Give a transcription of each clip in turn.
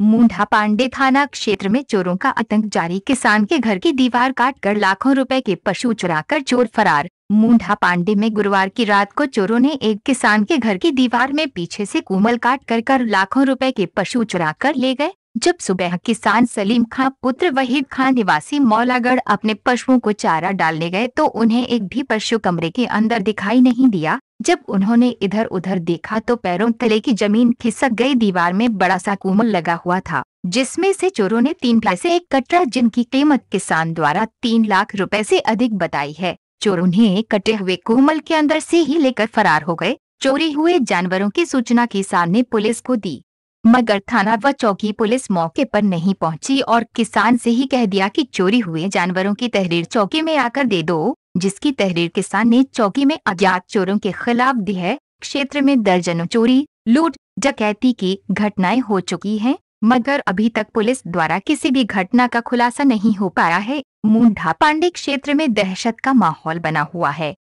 मुंडा पांडे थाना क्षेत्र में चोरों का आतंक जारी किसान के घर की दीवार काट कर लाखों रुपए के पशु चुराकर चोर फरार मुंडा पांडे में गुरुवार की रात को चोरों ने एक किसान के घर की दीवार में पीछे से कोमल काट कर कर लाखों रुपए के पशु चुराकर ले गए जब सुबह किसान सलीम खान पुत्र वहीद खान निवासी मौलागढ़ अपने पशुओं को चारा डालने गए तो उन्हें एक भी पशु कमरे के अंदर दिखाई नहीं दिया जब उन्होंने इधर उधर देखा तो पैरों तले की जमीन खिसक गई दीवार में बड़ा सा कुमल लगा हुआ था जिसमें से चोरों ने तीन पैसे एक कटरा जिनकी कीमत किसान द्वारा तीन लाख रुपए से अधिक बताई है चोर उन्हें कटे हुए कुमल के अंदर से ही लेकर फरार हो गए चोरी हुए जानवरों की सूचना किसान ने पुलिस को दी मगर थाना व चौकी पुलिस मौके पर नहीं पहुंची और किसान से ही कह दिया कि चोरी हुए जानवरों की तहरीर चौकी में आकर दे दो जिसकी तहरीर किसान ने चौकी में अज्ञात चोरों के खिलाफ दी है क्षेत्र में दर्जनों चोरी लूट डकैती की घटनाएं हो चुकी हैं, मगर अभी तक पुलिस द्वारा किसी भी घटना का खुलासा नहीं हो पाया है मुंडा पांडे क्षेत्र में दहशत का माहौल बना हुआ है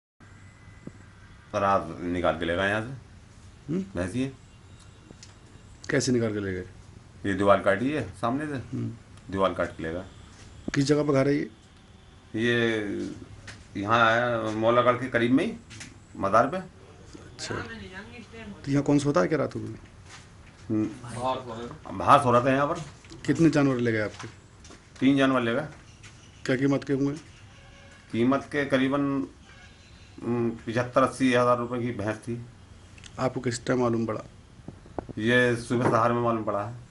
निकाल के ले गए यहाँ कैसे निकाल के ले गए ये दीवार काटी है सामने से हम्म। दीवार काट के लेगा किस जगह पर घर है ये ये यहाँ आया मौलागढ़ के करीब में ही मदार पे अच्छा तो यहाँ कौन सा होता है क्या रात में हम्म। बाहर सो रहा था यहाँ पर कितने जानवर ले गए आपके तीन जानवर ले गए क्या कीमत के हुए कीमत के करीबन हम्म, पचहत्तर अस्सी हज़ार रुपये की भैंस थी आपको किस टाइम मालूम पड़ा ये सुबह सहार में मालूम पड़ा है